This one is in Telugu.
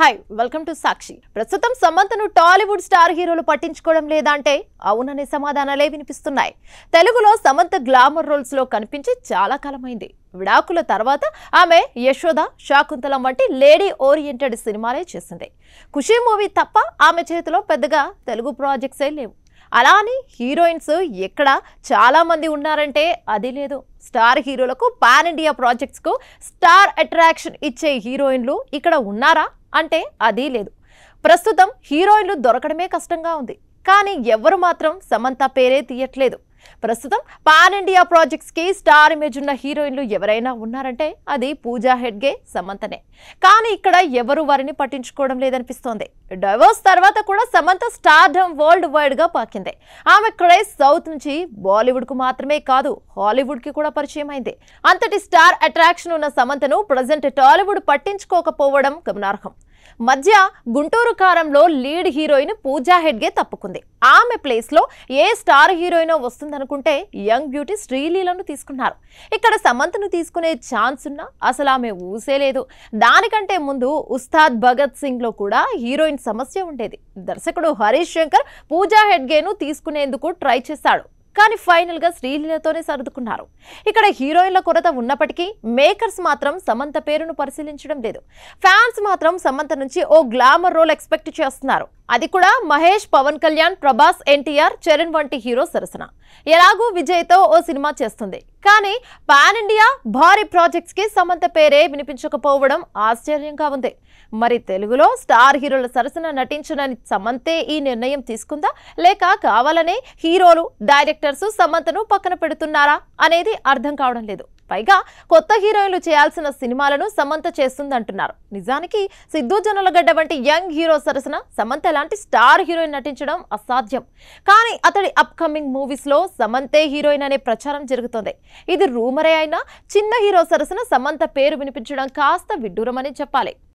హాయ్ వెల్కమ్ టు సాక్షి ప్రస్తుతం సమంతను టాలీవుడ్ స్టార్ హీరోలు పట్టించుకోవడం లేదంటే అవుననే సమాధానాలే వినిపిస్తున్నాయి తెలుగులో సమంత గ్లామర్ రోల్స్ లో కనిపించి చాలా కాలమైంది విడాకుల తర్వాత ఆమె యశోద శాకుంతలం వంటి లేడీ ఓరియంటెడ్ సినిమాలే చేసింది ఖుషి మూవీ తప్ప ఆమె చేతిలో పెద్దగా తెలుగు ప్రాజెక్ట్సే లేవు అలా అని హీరోయిన్స్ ఎక్కడ చాలామంది ఉన్నారంటే అది లేదు స్టార్ హీరోలకు పాన్ ఇండియా ప్రాజెక్ట్స్కు స్టార్ అట్రాక్షన్ ఇచ్చే హీరోయిన్లు ఇక్కడ ఉన్నారా అంటే అది లేదు ప్రస్తుతం హీరోయిన్లు దొరకడమే కష్టంగా ఉంది కానీ ఎవరు మాత్రం సమంత పేరే తీయట్లేదు ప్రస్తుతం పాన్ ఇండియా ప్రాజెక్ట్స్కి స్టార్ ఇమేజ్ ఉన్న హీరోయిన్లు ఎవరైనా ఉన్నారంటే అది పూజా హెడ్గే సమంతనే కానీ ఇక్కడ ఎవరు వారిని పట్టించుకోవడం లేదనిపిస్తోంది డైవోర్స్ తర్వాత కూడా సమంత డమ్ వరల్డ్ వైడ్గా పాకింది ఆమె క్రేజ్ సౌత్ నుంచి బాలీవుడ్కు మాత్రమే కాదు హాలీవుడ్కి కూడా పరిచయం అయింది అంతటి స్టార్ అట్రాక్షన్ ఉన్న సమంతను ప్రజెంట్ టాలీవుడ్ పట్టించుకోకపోవడం గమనార్హం మధ్య గుంటూరు కారంలో లీడ్ హీరోయిన్ పూజా హెడ్గే తప్పుకుంది ఆమె ప్లేస్లో ఏ స్టార్ హీరోయినో వస్తుందనుకుంటే యంగ్ బ్యూటీ శ్రీలీలను తీసుకున్నారు ఇక్కడ సమంతను తీసుకునే ఛాన్స్ ఉన్నా అసలు ఆమె ఊసే లేదు దానికంటే ముందు ఉస్తాద్ భగత్ సింగ్లో కూడా హీరోయిన్ సమస్య ఉండేది దర్శకుడు హరీష్ శంకర్ పూజా హెడ్గేను తీసుకునేందుకు ట్రై చేశాడు కానీ ఫైనల్ గా శ్రీలీలతోనే సర్దుకున్నారు ఇక్కడ హీరోయిన్ల కొరత ఉన్నప్పటికీ మేకర్స్ మాత్రం సమంత పేరును పరిశీలించడం లేదు ఫ్యాన్స్ మాత్రం సమంత నుంచి ఓ గ్లామర్ రోల్ ఎక్స్పెక్ట్ చేస్తున్నారు అది కూడా మహేష్ పవన్ కళ్యాణ్ ప్రభాస్ ఎన్టీఆర్ చరణ్ వంటి హీరో సరసన ఎలాగూ విజయ్తో ఓ సినిమా చేస్తుంది కానీ పాన్ ఇండియా భారీ ప్రాజెక్ట్స్కి సమంత పేరే వినిపించకపోవడం ఆశ్చర్యంగా ఉంది మరి తెలుగులో స్టార్ హీరోల సరసన నటించనని సమంతే ఈ నిర్ణయం తీసుకుందా లేక కావాలనే హీరోలు డైరెక్టర్స్ సమంతను పక్కన పెడుతున్నారా అనేది అర్థం కావడం లేదు పైగా కొత్త హీరోయిన్లు చేయాల్సిన సినిమాలను సమంత చేస్తుందంటున్నారు నిజానికి సిద్ధు గడ్డ వంటి యంగ్ హీరో సరసన సమంత లాంటి స్టార్ హీరోయిన్ నటించడం అసాధ్యం కానీ అతడి అప్కమింగ్ మూవీస్లో సమంతే హీరోయిన్ అనే ప్రచారం జరుగుతోంది ఇది రూమరే అయినా చిన్న హీరో సరసన సమంత పేరు వినిపించడం కాస్త విడ్డూరమని చెప్పాలి